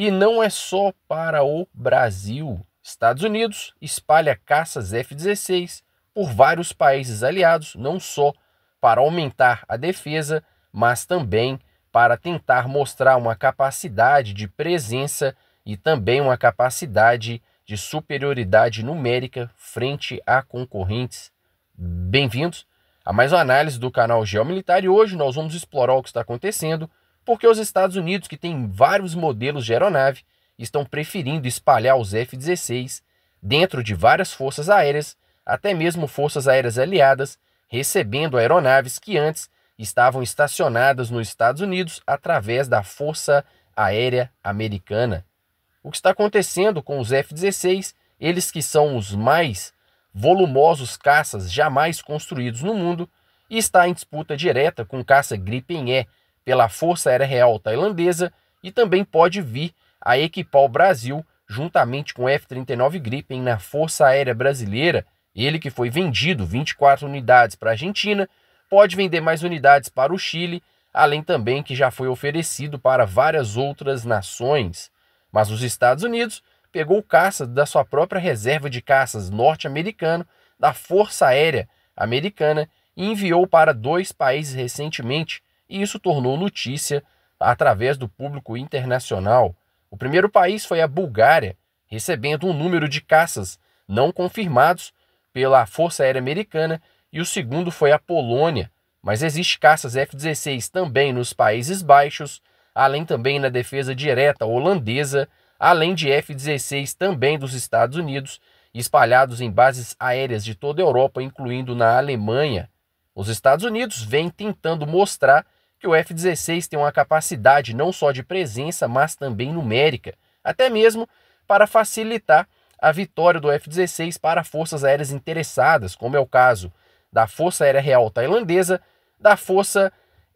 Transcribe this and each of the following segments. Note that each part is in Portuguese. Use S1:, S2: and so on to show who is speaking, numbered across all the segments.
S1: E não é só para o Brasil. Estados Unidos espalha caças F-16 por vários países aliados, não só para aumentar a defesa, mas também para tentar mostrar uma capacidade de presença e também uma capacidade de superioridade numérica frente a concorrentes. Bem-vindos a mais uma análise do canal Geomilitar e hoje nós vamos explorar o que está acontecendo porque os Estados Unidos, que têm vários modelos de aeronave, estão preferindo espalhar os F-16 dentro de várias forças aéreas, até mesmo forças aéreas aliadas, recebendo aeronaves que antes estavam estacionadas nos Estados Unidos através da Força Aérea Americana. O que está acontecendo com os F-16, eles que são os mais volumosos caças jamais construídos no mundo, e está em disputa direta com o caça Gripen E pela Força Aérea Real Tailandesa e também pode vir a equipar o Brasil juntamente com F-39 Gripen na Força Aérea Brasileira. Ele que foi vendido 24 unidades para a Argentina, pode vender mais unidades para o Chile, além também que já foi oferecido para várias outras nações. Mas os Estados Unidos pegou caça da sua própria reserva de caças norte-americano, da Força Aérea Americana, e enviou para dois países recentemente, e isso tornou notícia através do público internacional. O primeiro país foi a Bulgária, recebendo um número de caças não confirmados pela Força Aérea Americana, e o segundo foi a Polônia, mas existe caças F-16 também nos Países Baixos, além também na defesa direta holandesa, além de F-16 também dos Estados Unidos, espalhados em bases aéreas de toda a Europa, incluindo na Alemanha. Os Estados Unidos vêm tentando mostrar que o F-16 tem uma capacidade não só de presença, mas também numérica, até mesmo para facilitar a vitória do F-16 para forças aéreas interessadas, como é o caso da Força Aérea Real Tailandesa, da Força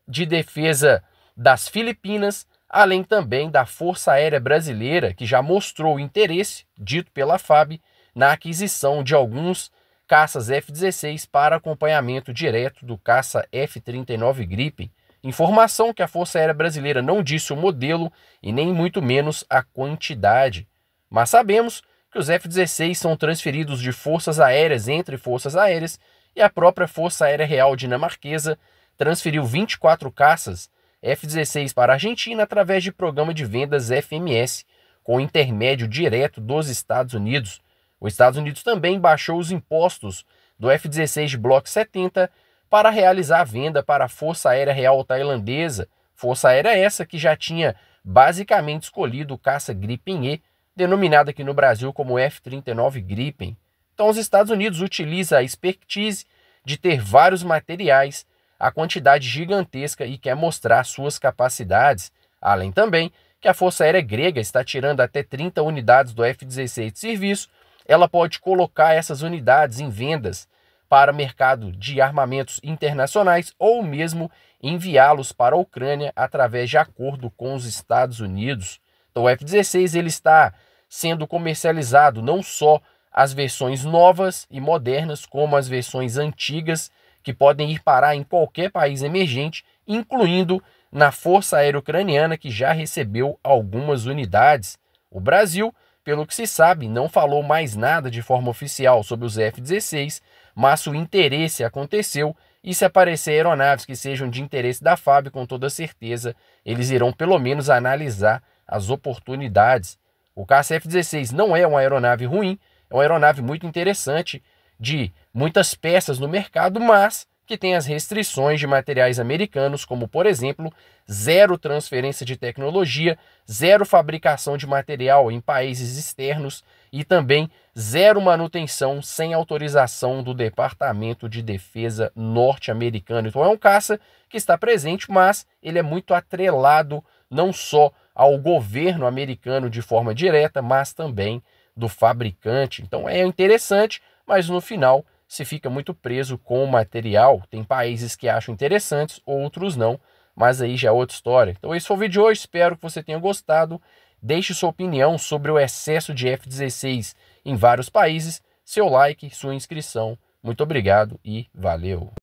S1: de Defesa das Filipinas, além também da Força Aérea Brasileira, que já mostrou interesse, dito pela FAB, na aquisição de alguns caças F-16 para acompanhamento direto do caça F-39 Gripen, Informação que a Força Aérea Brasileira não disse o modelo e nem muito menos a quantidade. Mas sabemos que os F-16 são transferidos de forças aéreas entre forças aéreas e a própria Força Aérea Real Dinamarquesa transferiu 24 caças F-16 para a Argentina através de programa de vendas FMS, com intermédio direto dos Estados Unidos. Os Estados Unidos também baixou os impostos do F-16 de Bloco 70 para realizar a venda para a Força Aérea Real Tailandesa, força aérea essa que já tinha basicamente escolhido o caça Gripen E, denominado aqui no Brasil como F-39 Gripen. Então, os Estados Unidos utilizam a expertise de ter vários materiais, a quantidade gigantesca e quer mostrar suas capacidades, além também que a Força Aérea Grega está tirando até 30 unidades do F-16 de serviço, ela pode colocar essas unidades em vendas para o mercado de armamentos internacionais ou mesmo enviá-los para a Ucrânia através de acordo com os Estados Unidos. Então, o F-16 ele está sendo comercializado não só as versões novas e modernas, como as versões antigas, que podem ir parar em qualquer país emergente, incluindo na Força Aérea Ucraniana, que já recebeu algumas unidades. O Brasil pelo que se sabe, não falou mais nada de forma oficial sobre os F-16, mas o interesse aconteceu e se aparecer aeronaves que sejam de interesse da FAB, com toda certeza, eles irão pelo menos analisar as oportunidades. O f 16 não é uma aeronave ruim, é uma aeronave muito interessante, de muitas peças no mercado, mas que tem as restrições de materiais americanos, como, por exemplo, zero transferência de tecnologia, zero fabricação de material em países externos e também zero manutenção sem autorização do Departamento de Defesa norte-americano. Então é um caça que está presente, mas ele é muito atrelado não só ao governo americano de forma direta, mas também do fabricante. Então é interessante, mas no final se fica muito preso com o material. Tem países que acham interessantes, outros não, mas aí já é outra história. Então esse foi o vídeo de hoje, espero que você tenha gostado. Deixe sua opinião sobre o excesso de F-16 em vários países, seu like, sua inscrição. Muito obrigado e valeu!